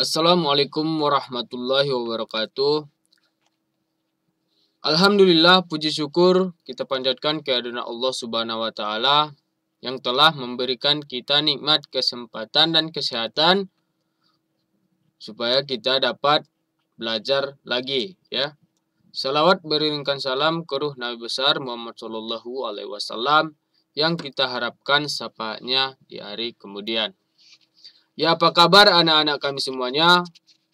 Assalamualaikum warahmatullahi wabarakatuh. Alhamdulillah puji syukur kita panjatkan kehadiran Allah Subhanahu wa taala yang telah memberikan kita nikmat kesempatan dan kesehatan supaya kita dapat belajar lagi ya. Salawat beriringkan salam ke ruh Nabi besar Muhammad Shallallahu alaihi wasallam yang kita harapkan sapanya di hari kemudian. Ya, apa kabar anak-anak kami semuanya?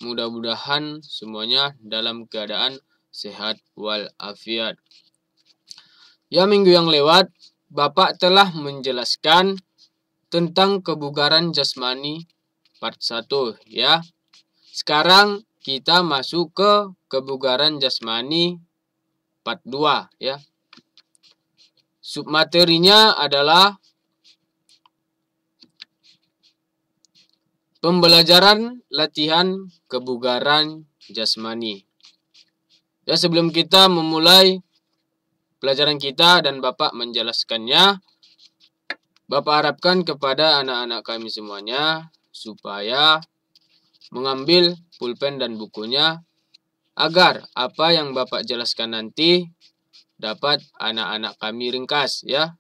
Mudah-mudahan semuanya dalam keadaan sehat walafiat. Ya, minggu yang lewat, Bapak telah menjelaskan tentang kebugaran jasmani part 1 ya. Sekarang kita masuk ke kebugaran jasmani part 2 ya. Submaterinya adalah Pembelajaran latihan kebugaran jasmani. Ya, sebelum kita memulai pelajaran kita dan Bapak menjelaskannya, Bapak harapkan kepada anak-anak kami semuanya supaya mengambil pulpen dan bukunya agar apa yang Bapak jelaskan nanti dapat anak-anak kami ringkas ya.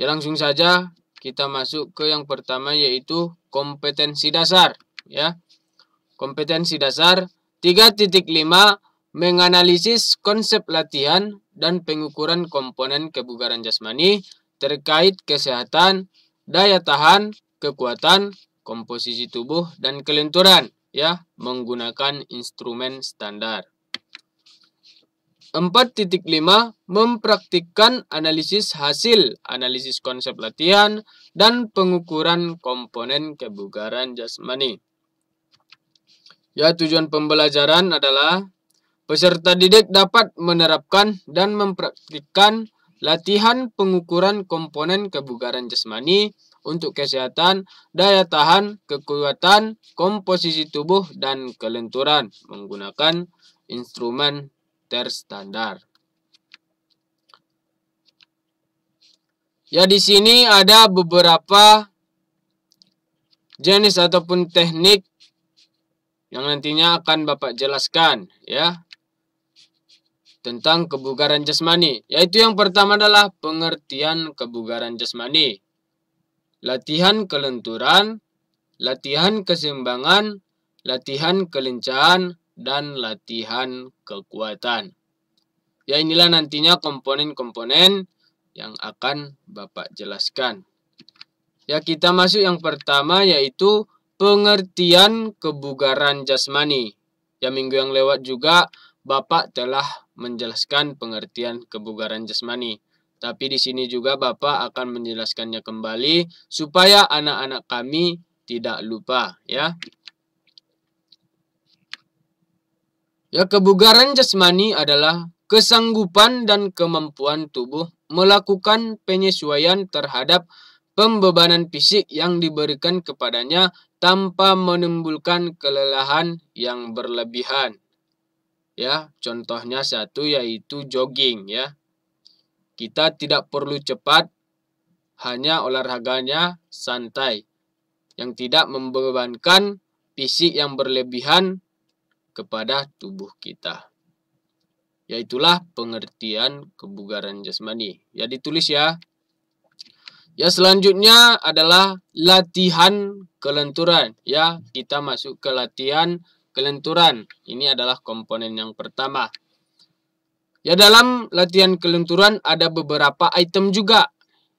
Ya langsung saja kita masuk ke yang pertama yaitu kompetensi dasar ya. Kompetensi dasar 3.5 menganalisis konsep latihan dan pengukuran komponen kebugaran jasmani terkait kesehatan, daya tahan, kekuatan, komposisi tubuh dan kelenturan ya menggunakan instrumen standar. 4.5 mempraktikkan analisis hasil, analisis konsep latihan, dan pengukuran komponen kebugaran jasmani. Ya, tujuan pembelajaran adalah peserta didik dapat menerapkan dan mempraktikkan latihan pengukuran komponen kebugaran jasmani untuk kesehatan, daya tahan, kekuatan, komposisi tubuh, dan kelenturan menggunakan instrumen terstandar. Ya, di sini ada beberapa jenis ataupun teknik yang nantinya akan Bapak jelaskan ya tentang kebugaran jasmani. Yaitu yang pertama adalah pengertian kebugaran jasmani. Latihan kelenturan, latihan keseimbangan, latihan kelincahan, dan latihan kekuatan. Ya inilah nantinya komponen-komponen yang akan Bapak jelaskan. Ya kita masuk yang pertama yaitu pengertian kebugaran jasmani. Ya minggu yang lewat juga Bapak telah menjelaskan pengertian kebugaran jasmani. Tapi di sini juga Bapak akan menjelaskannya kembali supaya anak-anak kami tidak lupa ya. Ya, kebugaran jasmani adalah kesanggupan dan kemampuan tubuh melakukan penyesuaian terhadap pembebanan fisik yang diberikan kepadanya tanpa menimbulkan kelelahan yang berlebihan. Ya, contohnya satu yaitu jogging ya. Kita tidak perlu cepat, hanya olahraganya santai yang tidak membebankan fisik yang berlebihan kepada tubuh kita. Yaitulah pengertian kebugaran jasmani. Ya ditulis ya. Ya selanjutnya adalah latihan kelenturan. Ya kita masuk ke latihan kelenturan. Ini adalah komponen yang pertama. Ya dalam latihan kelenturan ada beberapa item juga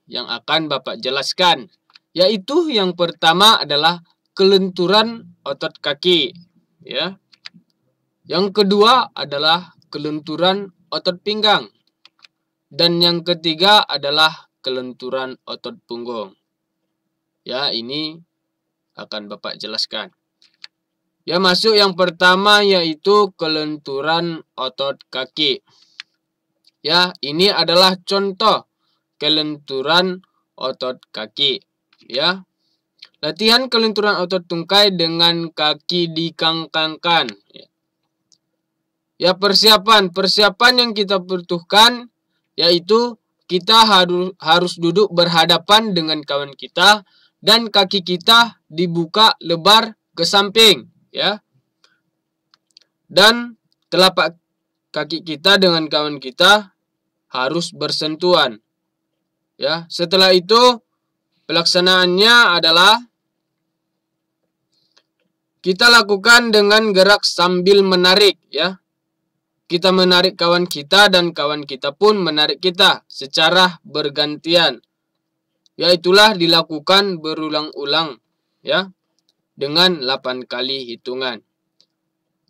yang akan Bapak jelaskan. Yaitu yang pertama adalah kelenturan otot kaki. Ya, yang kedua adalah kelenturan otot pinggang. Dan yang ketiga adalah kelenturan otot punggung. Ya, ini akan Bapak jelaskan. Ya, masuk yang pertama yaitu kelenturan otot kaki. Ya, ini adalah contoh kelenturan otot kaki. Ya, latihan kelenturan otot tungkai dengan kaki dikangkangkan. Ya. Ya persiapan, persiapan yang kita butuhkan yaitu kita harus harus duduk berhadapan dengan kawan kita dan kaki kita dibuka lebar ke samping, ya. Dan telapak kaki kita dengan kawan kita harus bersentuhan. Ya, setelah itu pelaksanaannya adalah kita lakukan dengan gerak sambil menarik ya. Kita menarik kawan kita dan kawan kita pun menarik kita secara bergantian. Yaitulah dilakukan berulang-ulang ya dengan 8 kali hitungan.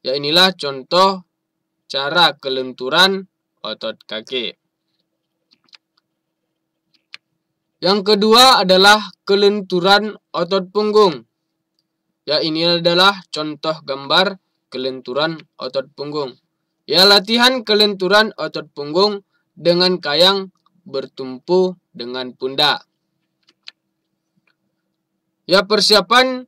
Ya inilah contoh cara kelenturan otot kaki. Yang kedua adalah kelenturan otot punggung. Ya ini adalah contoh gambar kelenturan otot punggung. Ya latihan kelenturan otot punggung dengan kayang bertumpu dengan pundak. Ya persiapan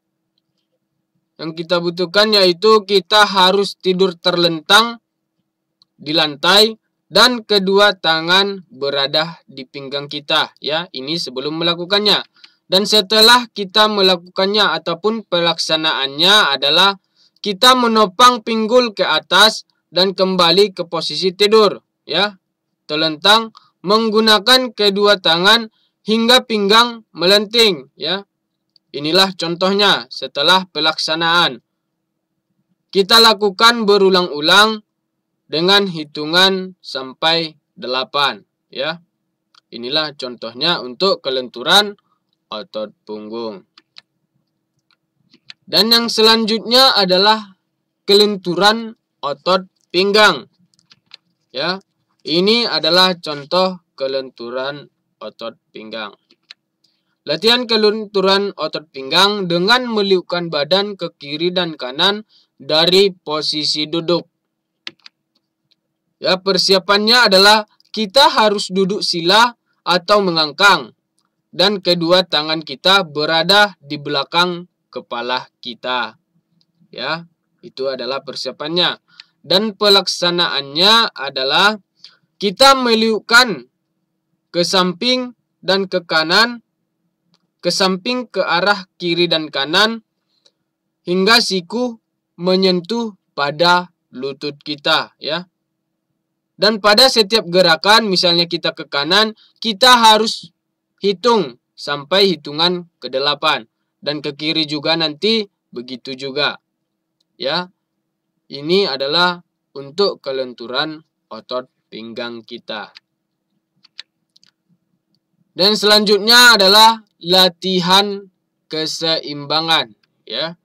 yang kita butuhkan yaitu kita harus tidur terlentang di lantai dan kedua tangan berada di pinggang kita ya ini sebelum melakukannya dan setelah kita melakukannya ataupun pelaksanaannya adalah kita menopang pinggul ke atas dan kembali ke posisi tidur ya. Telentang menggunakan kedua tangan hingga pinggang melenting ya. Inilah contohnya setelah pelaksanaan. Kita lakukan berulang-ulang dengan hitungan sampai 8 ya. Inilah contohnya untuk kelenturan otot punggung. Dan yang selanjutnya adalah kelenturan otot pinggang. Ya. Ini adalah contoh kelenturan otot pinggang. Latihan kelenturan otot pinggang dengan meliukkan badan ke kiri dan kanan dari posisi duduk. Ya, persiapannya adalah kita harus duduk sila atau mengangkang dan kedua tangan kita berada di belakang kepala kita. Ya, itu adalah persiapannya dan pelaksanaannya adalah kita meliukkan ke samping dan ke kanan, ke samping ke arah kiri dan kanan, hingga siku menyentuh pada lutut kita ya. Dan pada setiap gerakan, misalnya kita ke kanan, kita harus hitung sampai hitungan ke delapan dan ke kiri juga nanti begitu juga. Ya. Ini adalah untuk kelenturan otot pinggang kita. Dan selanjutnya adalah latihan keseimbangan, ya.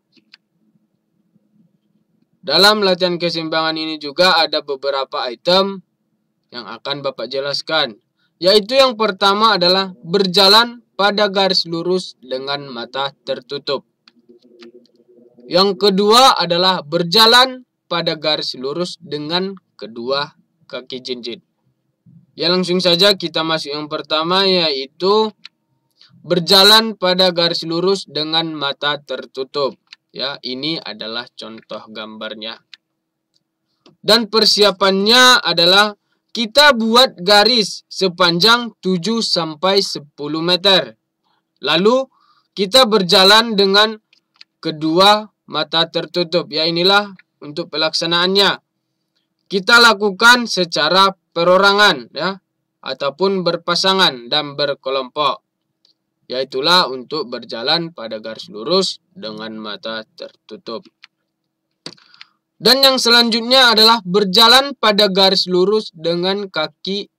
Dalam latihan keseimbangan ini juga ada beberapa item yang akan Bapak jelaskan, yaitu yang pertama adalah berjalan pada garis lurus dengan mata tertutup. Yang kedua adalah berjalan pada garis lurus dengan kedua kaki jinjit. Ya langsung saja kita masuk yang pertama yaitu berjalan pada garis lurus dengan mata tertutup. Ya, ini adalah contoh gambarnya. Dan persiapannya adalah kita buat garis sepanjang 7 sampai 10 meter. Lalu kita berjalan dengan kedua mata tertutup. Ya inilah untuk pelaksanaannya. Kita lakukan secara perorangan ya ataupun berpasangan dan berkelompok. Yaitulah untuk berjalan pada garis lurus dengan mata tertutup. Dan yang selanjutnya adalah berjalan pada garis lurus dengan kaki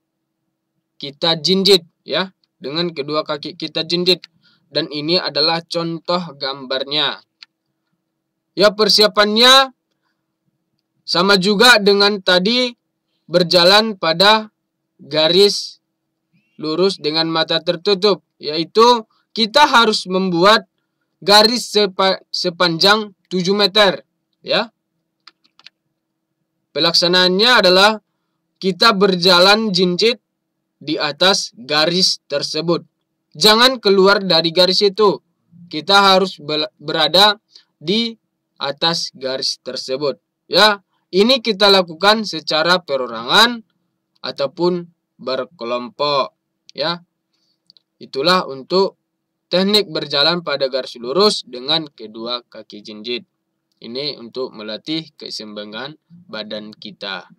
kita jinjit ya, dengan kedua kaki kita jinjit. Dan ini adalah contoh gambarnya. Ya persiapannya sama juga dengan tadi berjalan pada garis lurus dengan mata tertutup, yaitu kita harus membuat garis sepanjang 7 meter, ya. Pelaksanaannya adalah kita berjalan jinjit di atas garis tersebut. Jangan keluar dari garis itu. Kita harus berada di atas garis tersebut, ya. Ini kita lakukan secara perorangan ataupun berkelompok ya. Itulah untuk teknik berjalan pada garis lurus dengan kedua kaki jinjit. Ini untuk melatih keseimbangan badan kita.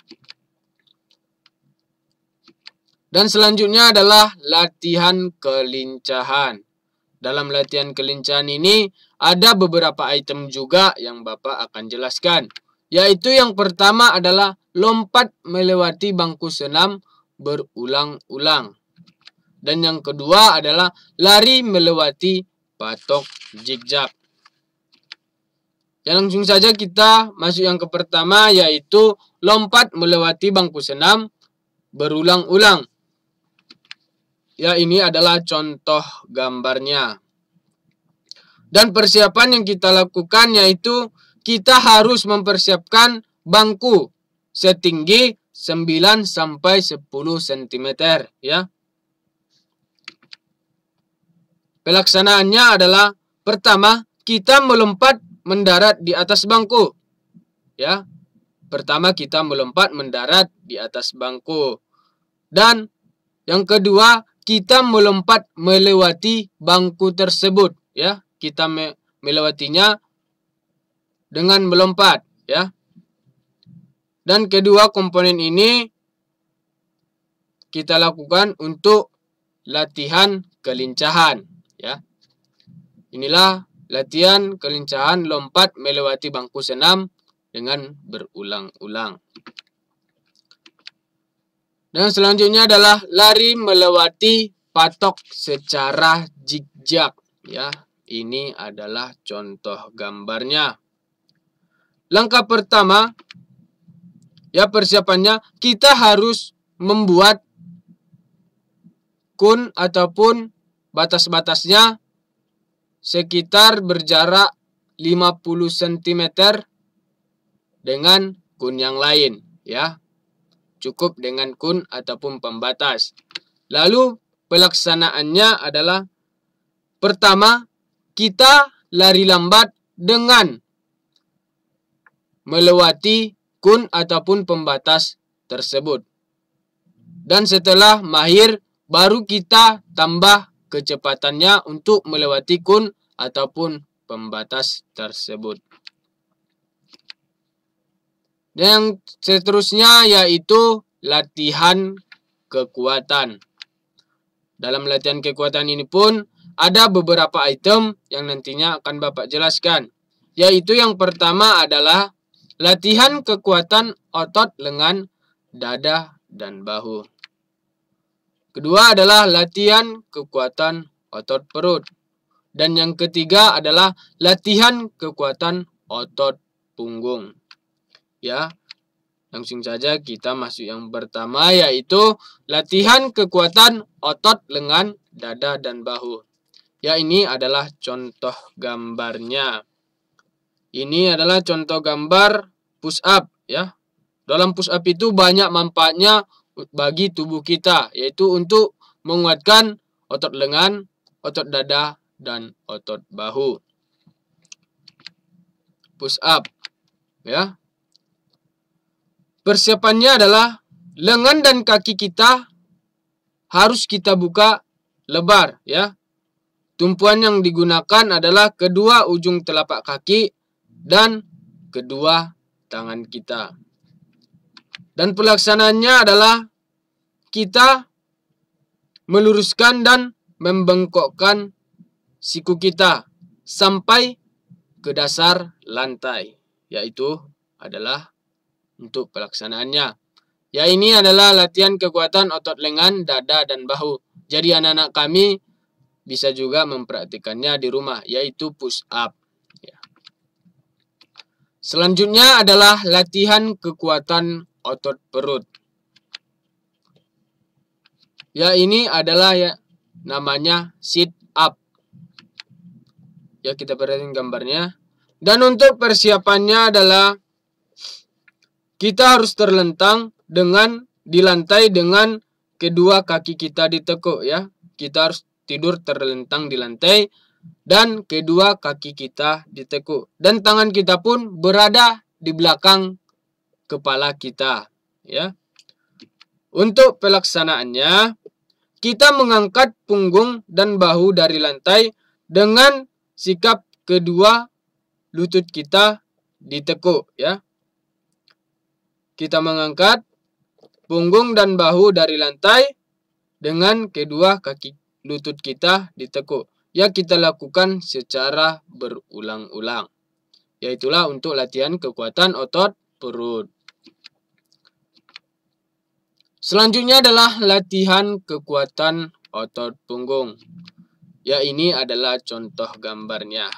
Dan selanjutnya adalah latihan kelincahan. Dalam latihan kelincahan ini ada beberapa item juga yang Bapak akan jelaskan. Yaitu yang pertama adalah lompat melewati bangku senam berulang-ulang. Dan yang kedua adalah lari melewati patok zigzag. Dan langsung saja kita masuk yang ke pertama yaitu lompat melewati bangku senam berulang-ulang. Ya ini adalah contoh gambarnya. Dan persiapan yang kita lakukan yaitu kita harus mempersiapkan bangku setinggi 9 sampai 10 cm ya. Pelaksanaannya adalah pertama kita melompat mendarat di atas bangku. Ya. Pertama kita melompat mendarat di atas bangku. Dan yang kedua, kita melompat melewati bangku tersebut, ya. Kita me melewatinya dengan melompat ya. Dan kedua komponen ini kita lakukan untuk latihan kelincahan ya. Inilah latihan kelincahan lompat melewati bangku senam dengan berulang-ulang. Dan selanjutnya adalah lari melewati patok secara zigzag ya. Ini adalah contoh gambarnya. Langkah pertama, ya persiapannya, kita harus membuat kun ataupun batas-batasnya sekitar berjarak 50 cm dengan kun yang lain ya cukup dengan kun ataupun pembatas lalu pelaksanaannya adalah pertama kita lari lambat dengan melewati kun ataupun pembatas tersebut. Dan setelah mahir, baru kita tambah kecepatannya untuk melewati kun ataupun pembatas tersebut. Dan yang seterusnya yaitu latihan kekuatan. Dalam latihan kekuatan ini pun ada beberapa item yang nantinya akan Bapak jelaskan. Yaitu yang pertama adalah Latihan kekuatan otot lengan, dada, dan bahu. Kedua adalah latihan kekuatan otot perut. Dan yang ketiga adalah latihan kekuatan otot punggung. Ya, langsung saja kita masuk yang pertama yaitu latihan kekuatan otot lengan, dada, dan bahu. Ya, ini adalah contoh gambarnya. Ini adalah contoh gambar push up ya. Dalam push up itu banyak manfaatnya bagi tubuh kita yaitu untuk menguatkan otot lengan, otot dada dan otot bahu. Push up ya. Persiapannya adalah lengan dan kaki kita harus kita buka lebar ya. Tumpuan yang digunakan adalah kedua ujung telapak kaki dan kedua tangan kita. Dan pelaksanaannya adalah kita meluruskan dan membengkokkan siku kita sampai ke dasar lantai, yaitu adalah untuk pelaksanaannya. Ya ini adalah latihan kekuatan otot lengan, dada, dan bahu. Jadi anak-anak kami bisa juga mempraktikannya di rumah, yaitu push up. Selanjutnya adalah latihan kekuatan otot perut. Ya, ini adalah ya namanya sit up. Ya, kita perhatikan gambarnya. Dan untuk persiapannya adalah kita harus terlentang dengan di lantai dengan kedua kaki kita ditekuk ya. Kita harus tidur terlentang di lantai dan kedua kaki kita ditekuk dan tangan kita pun berada di belakang kepala kita ya untuk pelaksanaannya kita mengangkat punggung dan bahu dari lantai dengan sikap kedua lutut kita ditekuk ya kita mengangkat punggung dan bahu dari lantai dengan kedua kaki lutut kita ditekuk yang kita lakukan secara berulang-ulang. Yaitulah untuk latihan kekuatan otot perut. Selanjutnya adalah latihan kekuatan otot punggung. Ya ini adalah contoh gambarnya.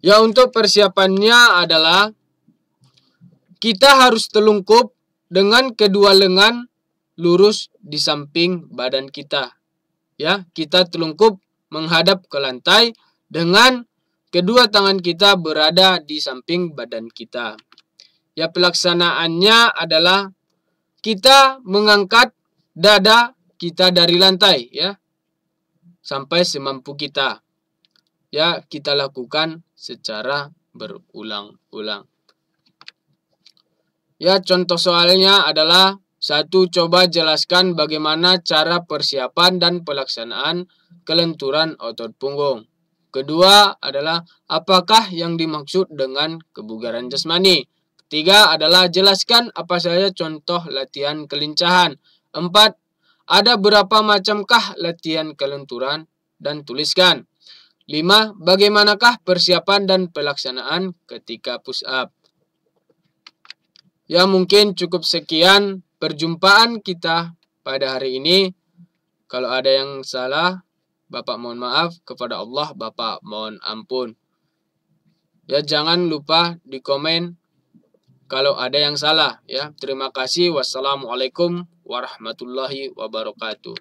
Ya untuk persiapannya adalah kita harus telungkup dengan kedua lengan lurus di samping badan kita ya kita telungkup menghadap ke lantai dengan kedua tangan kita berada di samping badan kita. Ya pelaksanaannya adalah kita mengangkat dada kita dari lantai ya sampai semampu kita. Ya, kita lakukan secara berulang-ulang. Ya, contoh soalnya adalah satu, coba jelaskan bagaimana cara persiapan dan pelaksanaan kelenturan otot punggung. Kedua adalah apakah yang dimaksud dengan kebugaran jasmani. Ketiga adalah jelaskan apa saja contoh latihan kelincahan. Empat, ada berapa macamkah latihan kelenturan dan tuliskan. Lima, bagaimanakah persiapan dan pelaksanaan ketika push up. Ya mungkin cukup sekian perjumpaan kita pada hari ini. Kalau ada yang salah, Bapak mohon maaf kepada Allah, Bapak mohon ampun. Ya jangan lupa di komen kalau ada yang salah ya. Terima kasih. Wassalamualaikum warahmatullahi wabarakatuh.